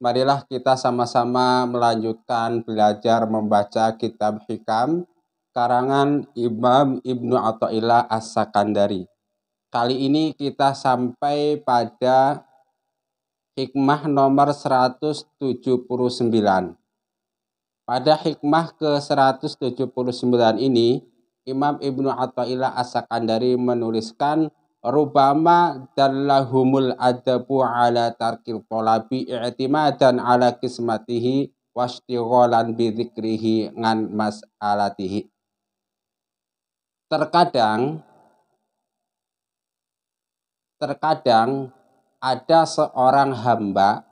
marilah kita sama-sama melanjutkan belajar membaca kitab Hikam karangan Imam Ibnu Athaillah As-Sakandari. Kali ini kita sampai pada hikmah nomor 179. Pada hikmah ke-179 ini, Imam Ibnu Athaillah As-Sakandari menuliskan Rubama dallahumul adabu ala tarkil tolabi i'timadan ala kismatihi wastigholan bidikrihi ngan mas'alatihi. Terkadang, terkadang ada seorang hamba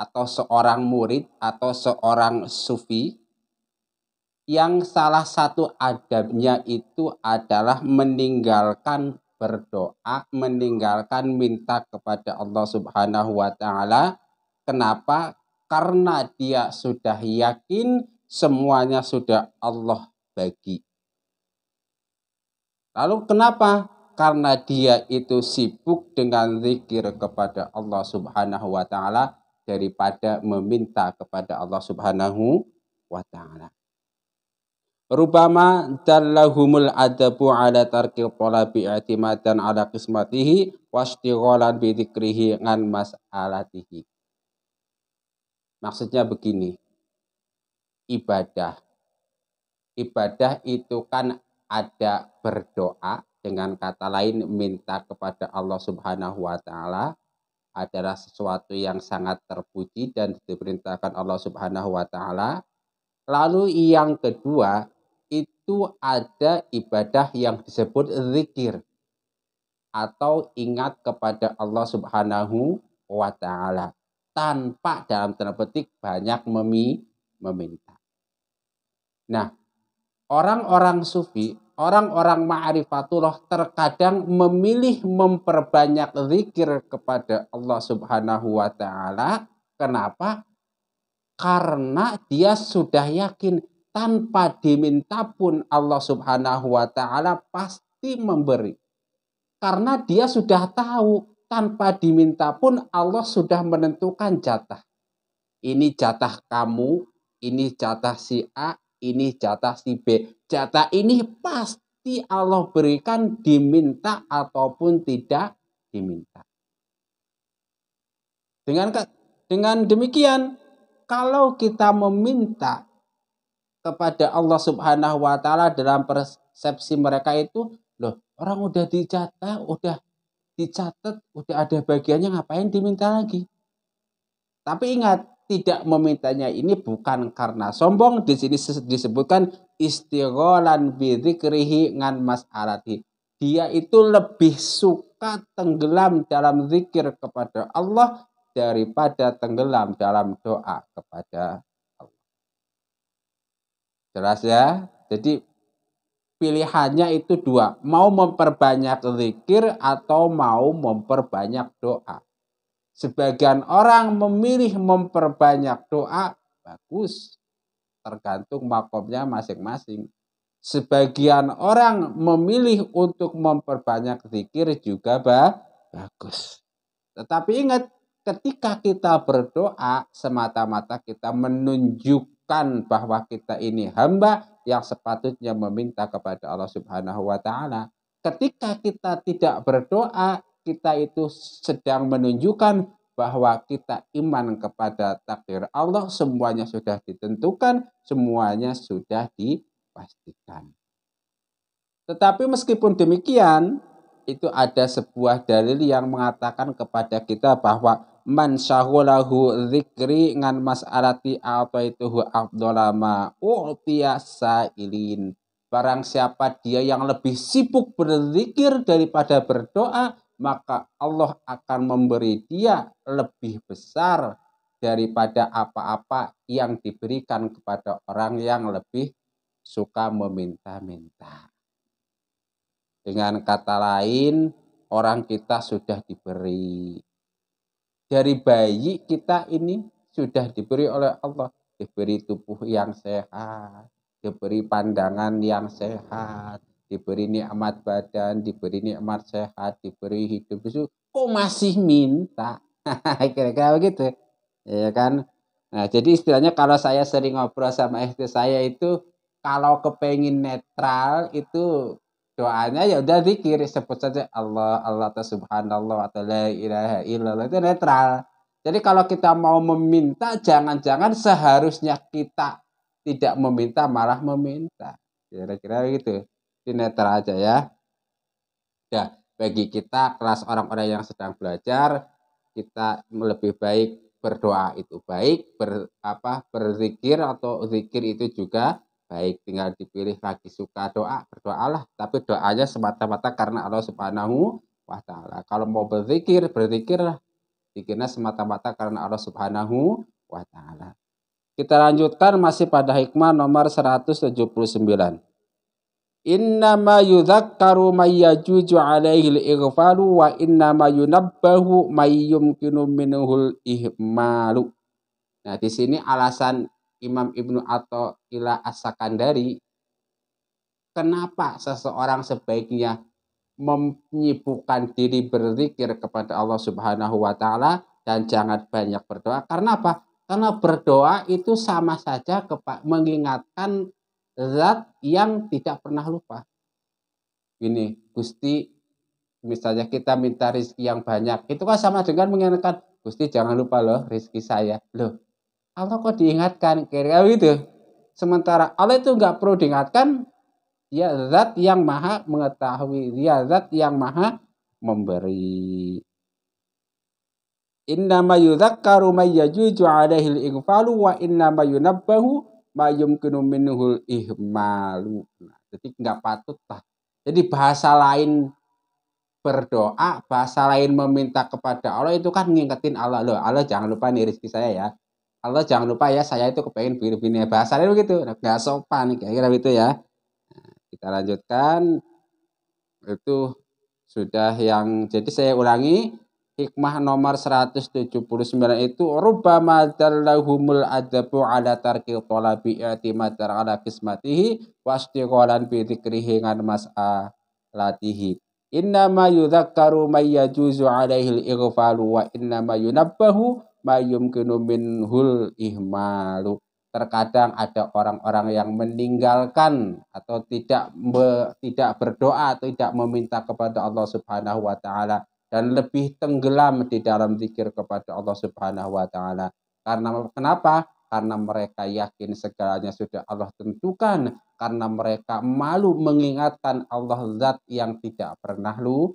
atau seorang murid atau seorang sufi yang salah satu adabnya itu adalah meninggalkan berdoa, meninggalkan minta kepada Allah Subhanahu wa taala. Kenapa? Karena dia sudah yakin semuanya sudah Allah bagi. Lalu kenapa? Karena dia itu sibuk dengan zikir kepada Allah Subhanahu wa taala daripada meminta kepada Allah Subhanahu wa taala. Rupama dallahumul adabu ala tarkil bi'atimad dan ala kismatihi wastighalan bi ngan mas'alatihi. Maksudnya begini. Ibadah. Ibadah itu kan ada berdoa dengan kata lain minta kepada Allah Subhanahu wa taala adalah sesuatu yang sangat terpuji dan diperintahkan Allah Subhanahu wa taala. Lalu yang kedua itu ada ibadah yang disebut zikir atau ingat kepada Allah Subhanahu wa taala tanpa dalam tanda petik banyak memi meminta. Nah, orang-orang sufi, orang-orang ma'rifatullah terkadang memilih memperbanyak zikir kepada Allah Subhanahu wa taala. Kenapa? Karena dia sudah yakin tanpa diminta pun Allah Subhanahu wa taala pasti memberi. Karena dia sudah tahu tanpa diminta pun Allah sudah menentukan jatah. Ini jatah kamu, ini jatah si A, ini jatah si B. Jatah ini pasti Allah berikan diminta ataupun tidak diminta. Dengan dengan demikian kalau kita meminta kepada Allah Subhanahu wa taala dalam persepsi mereka itu loh orang udah dicatat udah dicatat udah ada bagiannya ngapain diminta lagi tapi ingat tidak memintanya ini bukan karena sombong di sini disebutkan istigholan bidzikrihi ngan mas'alati dia itu lebih suka tenggelam dalam zikir kepada Allah daripada tenggelam dalam doa kepada Jelas ya? Jadi pilihannya itu dua, mau memperbanyak zikir atau mau memperbanyak doa. Sebagian orang memilih memperbanyak doa, bagus. Tergantung makomnya masing-masing. Sebagian orang memilih untuk memperbanyak zikir juga bah, bagus. Tetapi ingat, ketika kita berdoa semata-mata kita menunjuk menunjukkan bahwa kita ini hamba yang sepatutnya meminta kepada Allah Subhanahu wa taala. Ketika kita tidak berdoa, kita itu sedang menunjukkan bahwa kita iman kepada takdir Allah, semuanya sudah ditentukan, semuanya sudah dipastikan. Tetapi meskipun demikian, itu ada sebuah dalil yang mengatakan kepada kita bahwa man syahulahu zikri ngan mas'alati hu Abdolama. u'tiya sa'ilin. Barang siapa dia yang lebih sibuk berzikir daripada berdoa, maka Allah akan memberi dia lebih besar daripada apa-apa yang diberikan kepada orang yang lebih suka meminta-minta. Dengan kata lain, orang kita sudah diberi dari bayi kita ini sudah diberi oleh Allah, diberi tubuh yang sehat, diberi pandangan yang sehat, diberi nikmat badan, diberi nikmat sehat, diberi hidup itu kok masih minta? Kira-kira begitu. Ya kan? Nah, jadi istilahnya kalau saya sering ngobrol sama istri saya itu kalau kepengin netral itu doanya ya udah dikir sebut saja Allah Allah atau subhanallah atau la ilaha illallah itu netral jadi kalau kita mau meminta jangan-jangan seharusnya kita tidak meminta malah meminta kira-kira gitu di netral aja ya ya bagi kita kelas orang-orang yang sedang belajar kita lebih baik berdoa itu baik ber apa berzikir atau zikir itu juga baik tinggal dipilih lagi suka doa berdoalah tapi doanya semata-mata karena Allah Subhanahu wa taala kalau mau berzikir berzikirlah zikirnya semata-mata karena Allah Subhanahu wa taala kita lanjutkan masih pada hikmah nomor 179 inna Innama yudhakkaru mayyajuju alaihi ighfalu wa inna innama yunabbahu mayyumkinu minuhul ihmalu. Nah, di sini alasan Imam Ibnu Ila As-Sakandari, kenapa seseorang sebaiknya menyibukkan diri berzikir kepada Allah Subhanahu wa taala dan jangan banyak berdoa. Karena apa? Karena berdoa itu sama saja mengingatkan zat yang tidak pernah lupa. Ini Gusti misalnya kita minta rezeki yang banyak, itu kan sama dengan mengingatkan Gusti jangan lupa loh rezeki saya. Loh, Allah kok diingatkan kira-kira gitu sementara Allah itu nggak perlu diingatkan dia zat yang maha mengetahui dia zat yang maha memberi ma yudhakkaru may yajuju alaihi al-ighfalu wa ma yunabbahu ma yumkinu minhul ihmalu nah, jadi nggak patut lah jadi bahasa lain berdoa bahasa lain meminta kepada Allah itu kan ngingetin Allah loh Allah jangan lupa nih rezeki saya ya Allah jangan lupa ya saya itu kepengen begini-begini bahasanya begitu nggak sopan kira-kira begitu ya nah, kita lanjutkan itu sudah yang jadi saya ulangi hikmah nomor 179 itu rubbama dallahumul adabu ala tarki talabi i'timadar ala kismatihi wastighalan bi dzikrihi ngan mas'alatihi innama yudhakkaru may yajuzu alaihi al-ighfalu wa innama yunabbahu mayum kunumin hul ihmalu terkadang ada orang-orang yang meninggalkan atau tidak be, tidak berdoa atau tidak meminta kepada Allah Subhanahu wa taala dan lebih tenggelam di dalam zikir kepada Allah Subhanahu wa taala. Karena kenapa? Karena mereka yakin segalanya sudah Allah tentukan, karena mereka malu mengingatkan Allah zat yang tidak pernah lu